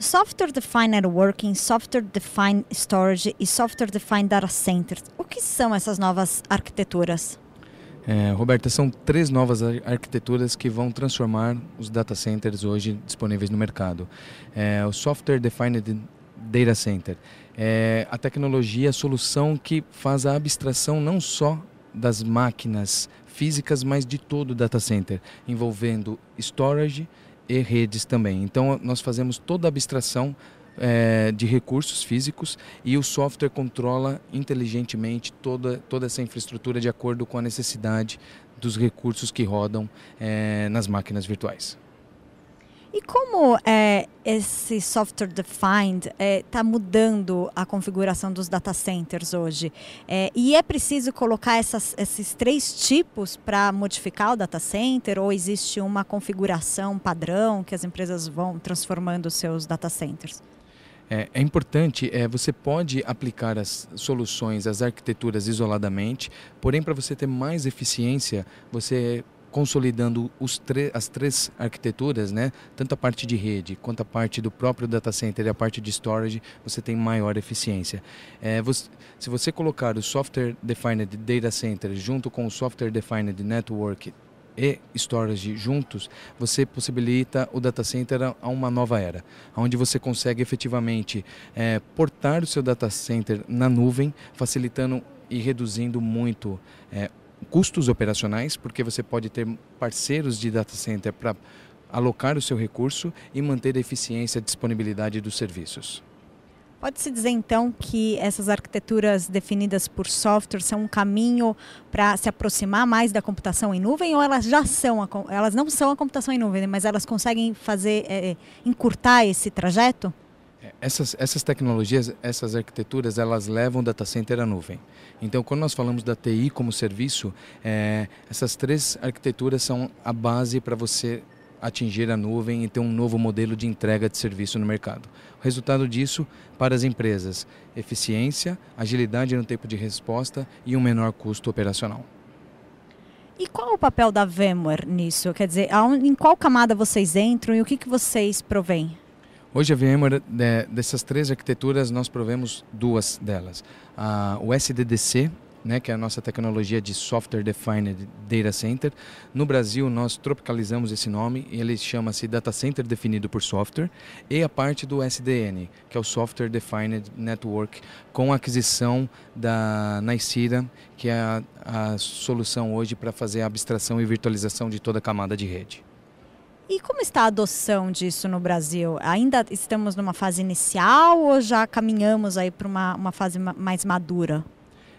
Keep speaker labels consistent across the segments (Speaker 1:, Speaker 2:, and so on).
Speaker 1: Software-defined networking, software-defined storage e software-defined data centers. O que são essas novas arquiteturas?
Speaker 2: É, Roberta, são três novas arquiteturas que vão transformar os data centers hoje disponíveis no mercado. É, o Software Defined Data Center é a tecnologia, é a solução que faz a abstração não só das máquinas físicas, mas de todo o data center, envolvendo storage, e redes também. Então, nós fazemos toda a abstração é, de recursos físicos e o software controla inteligentemente toda, toda essa infraestrutura de acordo com a necessidade dos recursos que rodam é, nas máquinas virtuais.
Speaker 1: E como é, esse software defined está é, tá mudando a configuração dos data centers hoje? É, e é preciso colocar essas, esses três tipos para modificar o data center ou existe uma configuração padrão que as empresas vão transformando os seus data centers?
Speaker 2: É, é, importante, é, você pode aplicar as soluções, as arquiteturas isoladamente, porém para você ter mais eficiência, você consolidando as três arquiteturas, né? tanto a parte de rede quanto a parte do próprio data center e a parte de storage, você tem maior eficiência. É, você, se você colocar o software defined data center junto com o software defined network e storage juntos, você possibilita o data center a uma nova era, onde você consegue efetivamente é, portar o seu data center na nuvem, facilitando e reduzindo muito é, custos operacionais, porque você pode ter parceiros de data center para alocar o seu recurso e manter a eficiência e disponibilidade dos serviços.
Speaker 1: Pode-se dizer então que essas arquiteturas definidas por software são um caminho para se aproximar mais da computação em nuvem ou elas já são, a, elas não são a computação em nuvem, mas elas conseguem fazer, é, é encurtar esse trajeto?
Speaker 2: essas, essas tecnologias, essas arquiteturas, elas levam o data center à nuvem. Então, quando nós falamos da TI como serviço, é, essas três arquiteturas são a base para você atingir a nuvem e ter um novo modelo de entrega de serviço no mercado. O resultado disso para as empresas: eficiência, agilidade no tempo de resposta e um menor custo operacional.
Speaker 1: E qual o papel da VMware nisso? Quer dizer, em qual camada vocês entram e o que, que vocês provêm?
Speaker 2: Hoje a VMware, é de, dessas três arquiteturas, nós provemos duas delas. o SDDC, né, que é a nossa tecnologia de Software Defined Data Center. No Brasil, nós tropicalizamos esse nome, ele chama-se Data Center Definido por Software, e a parte do SDN, que é o Software Defined Network, com a aquisição da Nicira, que é a, a solução hoje para fazer a abstração e virtualização de toda a camada de rede.
Speaker 1: E como está a adoção disso no Brasil? Ainda estamos numa fase inicial ou já caminhamos aí para uma, uma fase mais madura?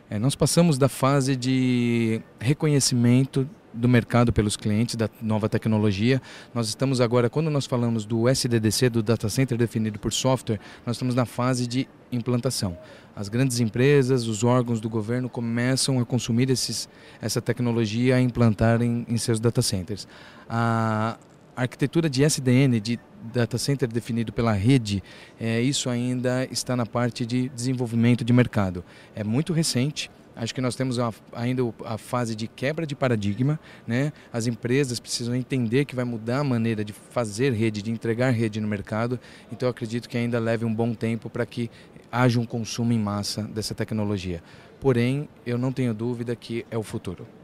Speaker 2: É, nós passamos da fase de reconhecimento do mercado pelos clientes da nova tecnologia. Nós estamos agora, quando nós falamos do SDDC, do Data Center definido por software, nós estamos na fase de implantação. As grandes empresas, os órgãos do governo começam a consumir esses, essa tecnologia a implantar em, em seus data centers. A, ah, a arquitetura de SDN, de data center definido pela rede, é, isso ainda está na parte de desenvolvimento de mercado. É muito recente. Acho que nós temos a, ainda a fase de quebra de paradigma, né? As empresas precisam entender que vai mudar a maneira de fazer rede, de entregar rede no mercado. Então acredito que ainda leve um bom tempo para que haja um consumo em massa dessa tecnologia. Porém, eu não tenho dúvida que é o futuro.